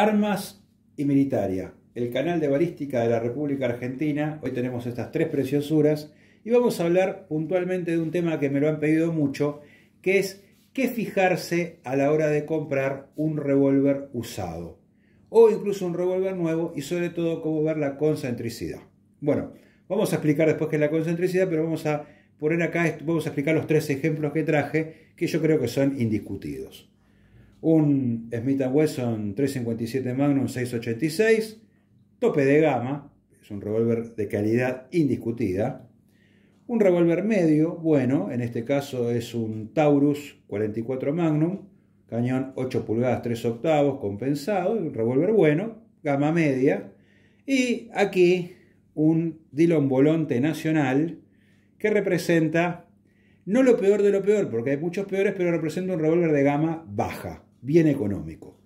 Armas y Militaria, el canal de balística de la República Argentina. Hoy tenemos estas tres preciosuras y vamos a hablar puntualmente de un tema que me lo han pedido mucho, que es qué fijarse a la hora de comprar un revólver usado o incluso un revólver nuevo y sobre todo cómo ver la concentricidad. Bueno, vamos a explicar después qué es la concentricidad, pero vamos a poner acá, vamos a explicar los tres ejemplos que traje que yo creo que son indiscutidos un Smith Wesson 357 Magnum 686, tope de gama, es un revólver de calidad indiscutida. Un revólver medio, bueno, en este caso es un Taurus 44 Magnum, cañón 8 pulgadas 3 octavos compensado, un revólver bueno, gama media. Y aquí un Dillon Volante Nacional que representa no lo peor de lo peor, porque hay muchos peores, pero representa un revólver de gama baja bien económico.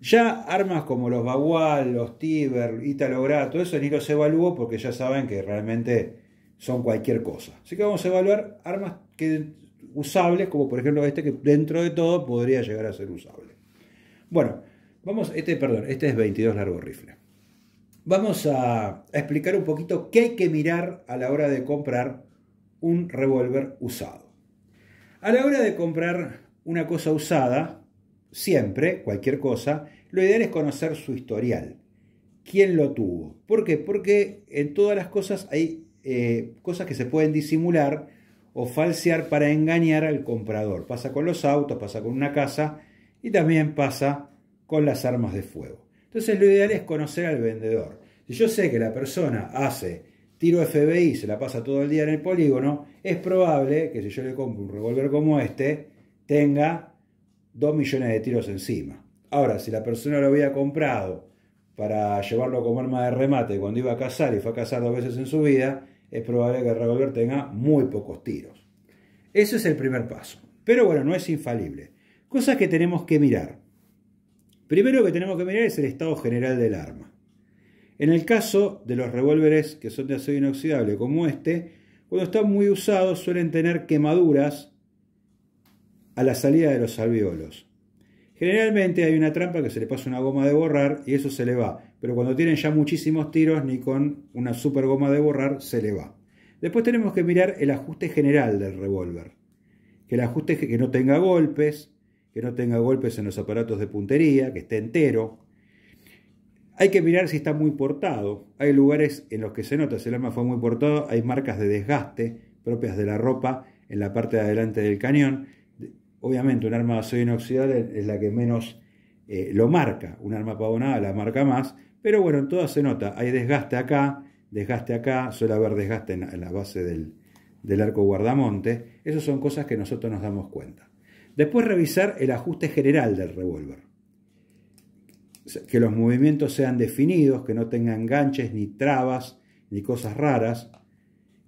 Ya armas como los Bagual, los Tiber, Italo todo eso ni los evalúo porque ya saben que realmente son cualquier cosa. Así que vamos a evaluar armas que, usables, como por ejemplo este que dentro de todo podría llegar a ser usable. Bueno, vamos, este, perdón, este es 22 largo rifle. Vamos a, a explicar un poquito qué hay que mirar a la hora de comprar un revólver usado. A la hora de comprar una cosa usada, siempre, cualquier cosa, lo ideal es conocer su historial. ¿Quién lo tuvo? ¿Por qué? Porque en todas las cosas hay eh, cosas que se pueden disimular o falsear para engañar al comprador. Pasa con los autos, pasa con una casa y también pasa con las armas de fuego. Entonces lo ideal es conocer al vendedor. Si yo sé que la persona hace tiro FBI, se la pasa todo el día en el polígono, es probable que si yo le compro un revólver como este, tenga 2 millones de tiros encima. Ahora, si la persona lo había comprado para llevarlo como arma de remate cuando iba a cazar y fue a cazar dos veces en su vida, es probable que el revólver tenga muy pocos tiros. Ese es el primer paso. Pero bueno, no es infalible. Cosas que tenemos que mirar. Primero que tenemos que mirar es el estado general del arma. En el caso de los revólveres que son de acero inoxidable como este, cuando están muy usados suelen tener quemaduras a la salida de los alveolos. Generalmente hay una trampa que se le pasa una goma de borrar y eso se le va, pero cuando tienen ya muchísimos tiros ni con una super goma de borrar se le va. Después tenemos que mirar el ajuste general del revólver. Que el ajuste que no tenga golpes, que no tenga golpes en los aparatos de puntería, que esté entero. Hay que mirar si está muy portado. Hay lugares en los que se nota si el arma fue muy portado, hay marcas de desgaste propias de la ropa en la parte de adelante del cañón Obviamente, un arma de acero inoxidable es la que menos eh, lo marca, un arma pavonada la marca más, pero bueno, en todas se nota, hay desgaste acá, desgaste acá, suele haber desgaste en, la base del, del arco guardamonte, esas son cosas que nosotros nos damos cuenta. Después revisar el ajuste general del revólver. Que los movimientos sean definidos, que no tengan ganches, ni trabas, ni cosas raras.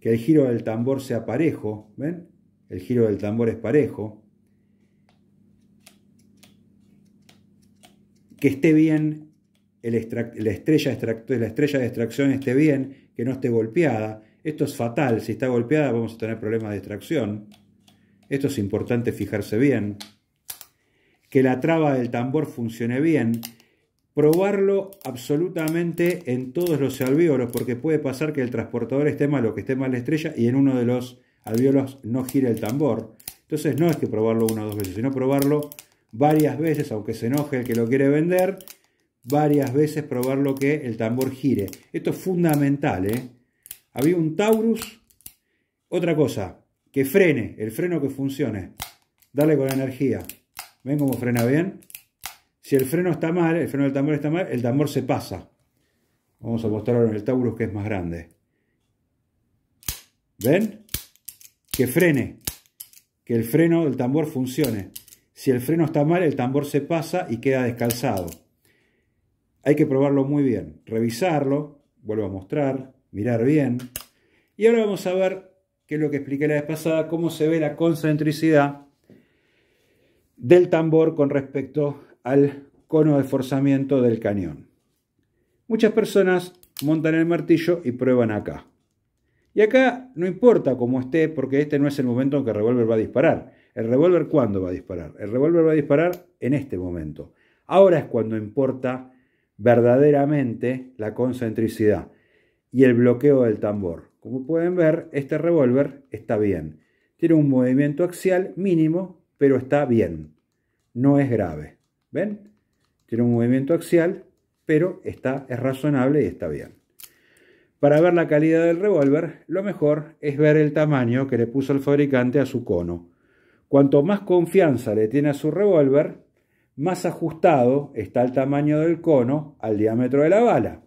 Que el giro del tambor sea parejo. ¿Ven? El giro del tambor es parejo. que esté bien, la, estrella de extracción esté bien, que no esté golpeada. Esto es fatal, si está golpeada vamos a tener problemas de extracción. Esto es importante fijarse bien. Que la traba del tambor funcione bien. Probarlo absolutamente en todos los alvéolos, porque puede pasar que el transportador esté malo, que esté mal la estrella y en uno de los alvéolos no gire el tambor. Entonces no es que probarlo una o dos veces, sino probarlo varias veces, aunque se enoje el que lo quiere vender, varias veces probar lo que el tambor gire. Esto es fundamental. ¿eh? Había un Taurus. Otra cosa, que frene, el freno que funcione. Dale con la energía. ¿Ven cómo frena bien? Si el freno está mal, el freno del tambor está mal, el tambor se pasa. Vamos a mostrar ahora en el Taurus que es más grande. ¿Ven? Que frene. Que el freno del tambor funcione. Si el freno está mal, el tambor se pasa y queda descalzado. Hay que probarlo muy bien, revisarlo, vuelvo a mostrar, mirar bien. Y ahora vamos a ver, que es lo que expliqué la vez pasada, cómo se ve la concentricidad del tambor con respecto al cono de forzamiento del cañón. Muchas personas montan el martillo y prueban acá. Y acá no importa cómo esté, porque este no es el momento en que el revólver va a disparar ¿El revólver cuándo va a disparar? El revólver va a disparar en este momento. Ahora es cuando importa verdaderamente la concentricidad y el bloqueo del tambor. Como pueden ver, este revólver está bien. Tiene un movimiento axial mínimo, pero está bien. No es grave. ¿Ven? Tiene un movimiento axial, pero está, es razonable y está bien. Para ver la calidad del revólver, lo mejor es ver el tamaño que le puso el fabricante a su cono. Cuanto más confianza le tiene a su revólver, más ajustado está el tamaño del cono al diámetro de la bala.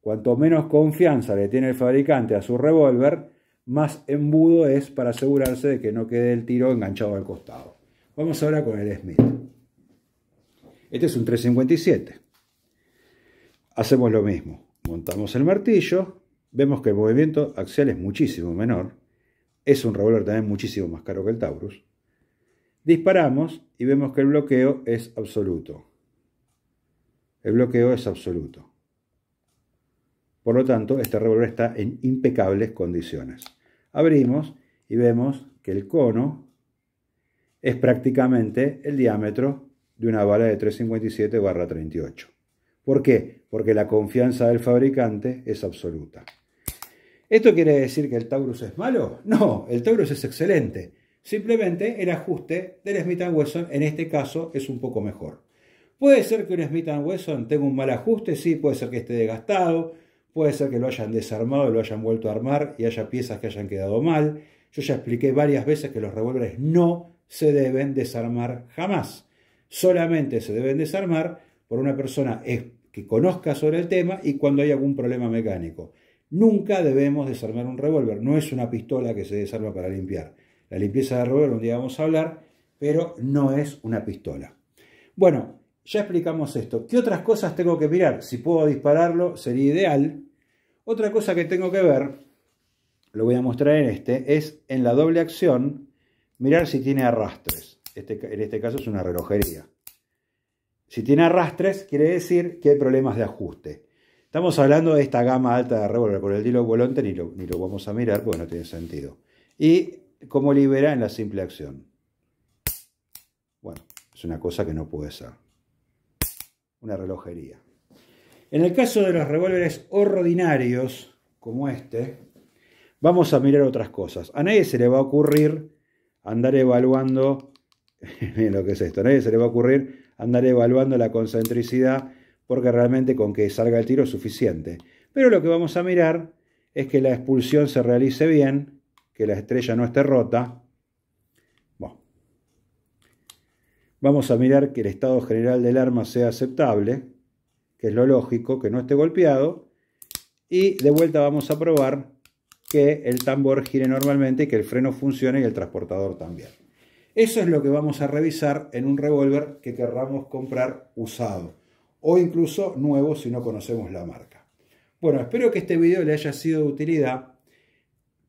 Cuanto menos confianza le tiene el fabricante a su revólver, más embudo es para asegurarse de que no quede el tiro enganchado al costado. Vamos ahora con el Smith. Este es un 357. Hacemos lo mismo. Montamos el martillo, vemos que el movimiento axial es muchísimo menor. Es un revólver también muchísimo más caro que el Taurus. Disparamos y vemos que el bloqueo es absoluto. El bloqueo es absoluto. Por lo tanto, este revólver está en impecables condiciones. Abrimos y vemos que el cono es prácticamente el diámetro de una bala de 357 barra 38. ¿Por qué? Porque la confianza del fabricante es absoluta. ¿Esto quiere decir que el Taurus es malo? No, el Taurus es excelente. Simplemente el ajuste del Smith Wesson en este caso es un poco mejor. Puede ser que un Smith Wesson tenga un mal ajuste, sí, puede ser que esté desgastado, puede ser que lo hayan desarmado, lo hayan vuelto a armar y haya piezas que hayan quedado mal. Yo ya expliqué varias veces que los revólveres no se deben desarmar jamás. Solamente se deben desarmar por una persona que conozca sobre el tema y cuando hay algún problema mecánico. Nunca debemos desarmar un revólver, no es una pistola que se desarma para limpiar. La limpieza de revólver un día vamos a hablar, pero no es una pistola. Bueno, ya explicamos esto. ¿Qué otras cosas tengo que mirar? Si puedo dispararlo, sería ideal. Otra cosa que tengo que ver, lo voy a mostrar en este, es en la doble acción, mirar si tiene arrastres. Este, en este caso es una relojería. Si tiene arrastres, quiere decir que hay problemas de ajuste. Estamos hablando de esta gama alta de revólver por el dilo volante, ni lo, lo vamos a mirar porque no tiene sentido. Y como libera en la simple acción. Bueno, es una cosa que no puede ser. Una relojería. En el caso de los revólveres ordinarios, como este, vamos a mirar otras cosas. A nadie se le va a ocurrir andar evaluando, lo que es esto, a nadie se le va a ocurrir andar evaluando la concentricidad porque realmente con que salga el tiro es suficiente. Pero lo que vamos a mirar es que la expulsión se realice bien, que la estrella no esté rota. Vamos a mirar que el estado general del arma sea aceptable, que es lo lógico, que no esté golpeado. Y de vuelta vamos a probar que el tambor gire normalmente y que el freno funcione y el transportador también. Eso es lo que vamos a revisar en un revólver que querramos comprar usado o incluso nuevo si no conocemos la marca. Bueno, espero que este video le haya sido de utilidad.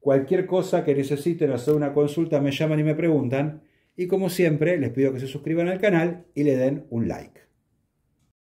Cualquier cosa que necesiten hacer una consulta me llaman y me preguntan. Y como siempre, les pido que se suscriban al canal y le den un like.